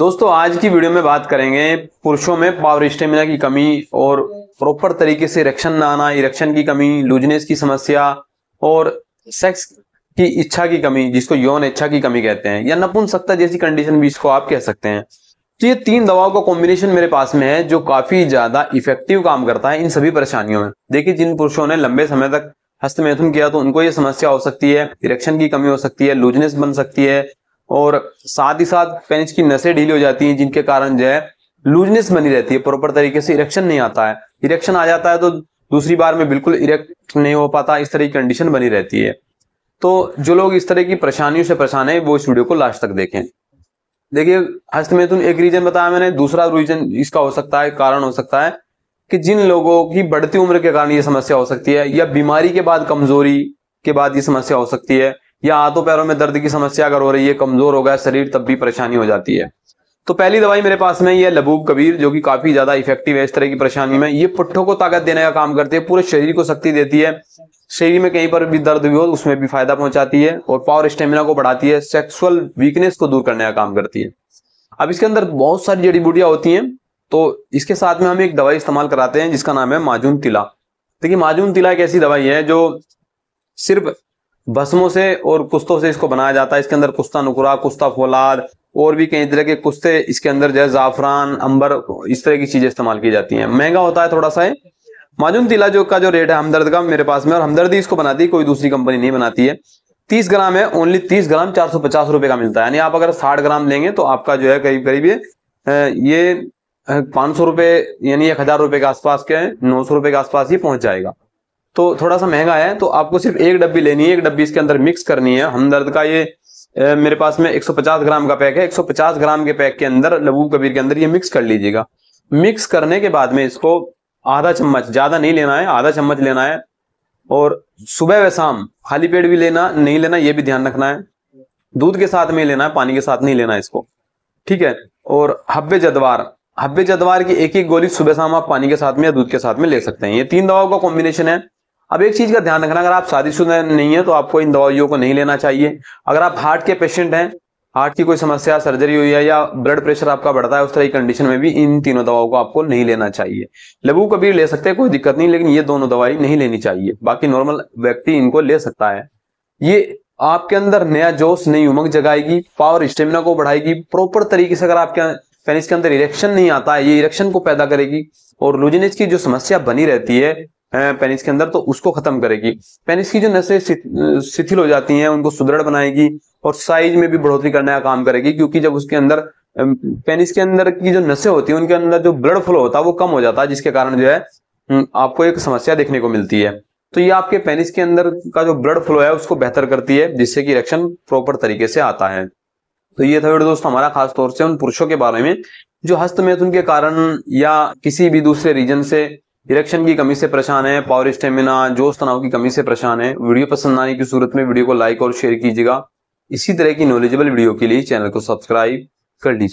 दोस्तों आज की वीडियो में बात करेंगे पुरुषों में पावर स्टेमिना की कमी और प्रॉपर तरीके से इरेक्शन ना आना इरेक्शन की कमी लूजनेस की समस्या और सेक्स की इच्छा की कमी जिसको यौन इच्छा की कमी कहते हैं या नपुंसकता जैसी कंडीशन भी इसको आप कह सकते हैं तो ये तीन दवाओं का कॉम्बिनेशन मेरे पास में है जो काफी ज्यादा इफेक्टिव काम करता है इन सभी परेशानियों में देखिए जिन पुरुषों ने लंबे समय तक हस्तमैथुन किया तो उनको ये समस्या हो सकती है इरेक्शन की कमी हो सकती है लूजनेस बन सकती है और साथ ही साथ पेनिस की नसें ढीली हो जाती हैं जिनके कारण जो है लूजनेस बनी रहती है प्रॉपर तरीके से इरेक्शन नहीं आता है इरेक्शन आ जाता है तो दूसरी बार में बिल्कुल इरेक्ट नहीं हो पाता इस तरह की कंडीशन बनी रहती है तो जो लोग इस तरह की परेशानियों से परेशान है वो इस वीडियो को लास्ट तक देखें देखिए हस्तमैथुन एक रीजन बताया मैंने दूसरा रीजन इसका हो सकता है कारण हो सकता है कि जिन लोगों की बढ़ती उम्र के कारण ये समस्या हो सकती है या बीमारी के बाद कमजोरी के बाद ये समस्या हो सकती है या हाथों पैरों में दर्द की समस्या अगर हो रही है कमजोर हो गया शरीर तब भी परेशानी हो जाती है तो पहली दवाई मेरे पास में ये लबूब कबीर जो कि काफी ज्यादा इफेक्टिव है इस तरह की परेशानी में ये पुट्ठों को ताकत देने का काम करती है पूरे शरीर को शक्ति देती है शरीर में कहीं पर भी दर्द भी हो उसमें भी फायदा पहुंचाती है और पावर स्टेमिना को बढ़ाती है सेक्सुअल वीकनेस को दूर करने का काम करती है अब इसके अंदर बहुत सारी जड़ी बूटियां होती हैं तो इसके साथ में हम एक दवाई इस्तेमाल कराते हैं जिसका नाम है माजून तिला देखिए माजून तिला एक ऐसी दवाई है जो सिर्फ भस्मों से और कुश्तों से इसको बनाया जाता है इसके अंदर कुश्ता नुकुरा कुश्ता फौलाद और भी कई तरह के कुस्ते इसके अंदर जो है जाफरान अंबर इस तरह की चीजें इस्तेमाल की जाती हैं महंगा होता है थोड़ा सा है माजून तिला जो का जो रेट है हमदर्द का मेरे पास में और हमदर्दी इसको बनाती है कोई दूसरी कंपनी नहीं बनाती है तीस ग्राम है ओनली तीस ग्राम चार सौ पचास रुपए का मिलता है यानी आप अगर साठ ग्राम लेंगे तो आपका जो है करीब करीब ये ये पाँच सौ रुपए यानी एक हजार रुपये के आसपास के नौ सौ रुपये के आसपास ही पहुंच जाएगा तो थोड़ा सा महंगा है तो आपको सिर्फ एक डब्बी लेनी है एक डब्बी इसके अंदर मिक्स करनी है हमदर्द का ये ए, मेरे पास में 150 ग्राम का पैक है 150 ग्राम के पैक के अंदर लबू कबीर के अंदर ये मिक्स कर लीजिएगा मिक्स करने के बाद में इसको आधा चम्मच ज्यादा नहीं लेना है आधा चम्मच लेना है और सुबह व शाम खाली पेट भी लेना नहीं लेना ये भी ध्यान रखना है दूध के साथ में लेना है पानी के साथ नहीं लेना है इसको ठीक है और हब्बे जदवार हब्बे जदवार की एक एक गोली सुबह शाम आप पानी के साथ में या दूध के साथ में ले सकते हैं ये तीन दवाओं का कॉम्बिनेशन है अब एक चीज का ध्यान रखना अगर आप शादीशुदा नहीं है तो आपको इन दवाइयों को नहीं लेना चाहिए अगर आप हार्ट के पेशेंट हैं हार्ट की कोई समस्या सर्जरी हुई है या ब्लड प्रेशर आपका बढ़ता है उस तरह की कंडीशन में भी इन तीनों दवाओं को आपको नहीं लेना चाहिए लबू कभी ले सकते हैं कोई दिक्कत नहीं लेकिन ये दोनों दवाई नहीं लेनी चाहिए बाकी नॉर्मल व्यक्ति इनको ले सकता है ये आपके अंदर नया जोश नई उमंग जगाएगी पावर स्टेमिना को बढ़ाएगी प्रॉपर तरीके से अगर आपके पेनिस के अंदर इरेक्शन नहीं आता है ये इरेक्शन को पैदा करेगी और लुजिनेस की जो समस्या बनी रहती है पेनिस के अंदर तो उसको खत्म करेगी पेनिस की जो नसें शिथिल हो जाती हैं उनको सुदृढ़ बनाएगी और साइज में भी बढ़ोतरी करने का काम करेगी क्योंकि जब उसके अंदर पेनिस के अंदर की जो नसें होती हैं उनके अंदर जो ब्लड फ्लो होता है वो कम हो जाता है जिसके कारण जो है आपको एक समस्या देखने को मिलती है तो ये आपके पेनिस के अंदर का जो ब्लड फ्लो है उसको बेहतर करती है जिससे कि इरेक्शन प्रॉपर तरीके से आता है तो ये था दोस्तों हमारा खास तौर से उन पुरुषों के बारे में जो हस्तमेथुन के कारण या किसी भी दूसरे रीजन से इरेक्शन की कमी से परेशान है पावर स्टेमिना जोश तनाव की कमी से परेशान है वीडियो पसंद आने की सूरत में वीडियो को लाइक और शेयर कीजिएगा इसी तरह की नॉलेजेबल वीडियो के लिए चैनल को सब्सक्राइब कर लीजिए